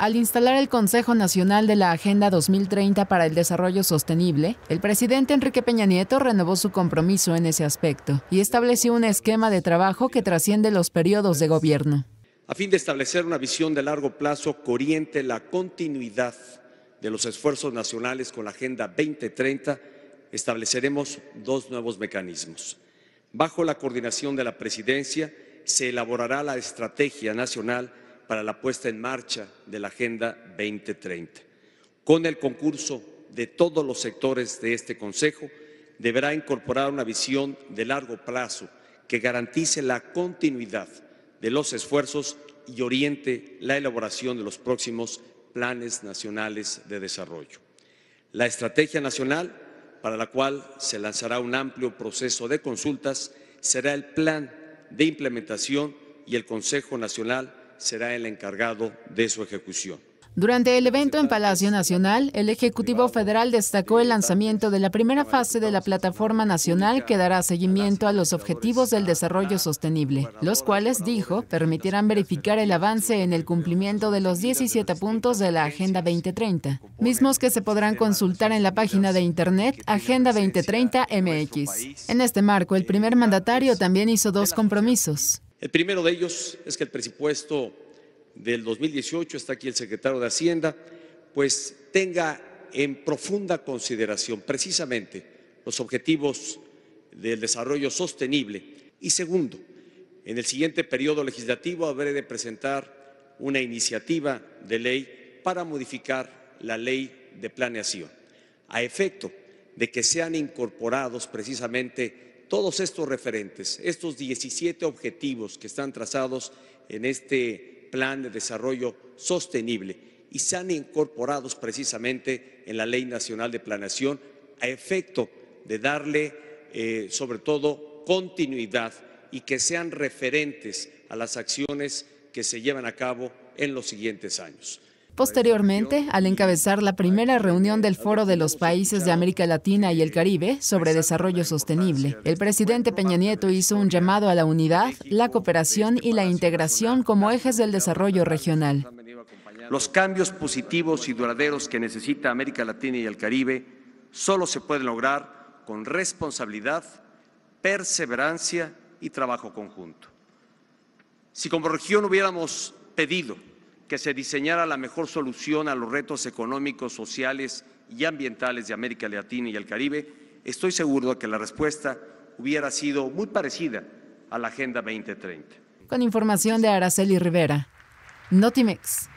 Al instalar el Consejo Nacional de la Agenda 2030 para el Desarrollo Sostenible, el presidente Enrique Peña Nieto renovó su compromiso en ese aspecto y estableció un esquema de trabajo que trasciende los periodos de gobierno. A fin de establecer una visión de largo plazo que la continuidad de los esfuerzos nacionales con la Agenda 2030, estableceremos dos nuevos mecanismos. Bajo la coordinación de la Presidencia, se elaborará la Estrategia Nacional para la puesta en marcha de la Agenda 2030. Con el concurso de todos los sectores de este Consejo, deberá incorporar una visión de largo plazo que garantice la continuidad de los esfuerzos y oriente la elaboración de los próximos planes nacionales de desarrollo. La estrategia nacional, para la cual se lanzará un amplio proceso de consultas, será el plan de implementación y el Consejo Nacional será el encargado de su ejecución. Durante el evento en Palacio Nacional, el Ejecutivo Federal destacó el lanzamiento de la primera fase de la Plataforma Nacional que dará seguimiento a los objetivos del desarrollo sostenible, los cuales, dijo, permitirán verificar el avance en el cumplimiento de los 17 puntos de la Agenda 2030, mismos que se podrán consultar en la página de Internet Agenda 2030 MX. En este marco, el primer mandatario también hizo dos compromisos el primero de ellos es que el presupuesto del 2018, está aquí el secretario de Hacienda, pues tenga en profunda consideración precisamente los objetivos del desarrollo sostenible. Y segundo, en el siguiente periodo legislativo habré de presentar una iniciativa de ley para modificar la ley de planeación, a efecto de que sean incorporados precisamente todos estos referentes, estos 17 objetivos que están trazados en este plan de desarrollo sostenible y se han incorporados precisamente en la Ley Nacional de Planación a efecto de darle eh, sobre todo continuidad y que sean referentes a las acciones que se llevan a cabo en los siguientes años. Posteriormente, al encabezar la primera reunión del Foro de los Países de América Latina y el Caribe sobre desarrollo sostenible, el presidente Peña Nieto hizo un llamado a la unidad, la cooperación y la integración como ejes del desarrollo regional. Los cambios positivos y duraderos que necesita América Latina y el Caribe solo se pueden lograr con responsabilidad, perseverancia y trabajo conjunto. Si como región hubiéramos pedido que se diseñara la mejor solución a los retos económicos, sociales y ambientales de América Latina y el Caribe, estoy seguro de que la respuesta hubiera sido muy parecida a la Agenda 2030. Con información de Araceli Rivera, Notimex.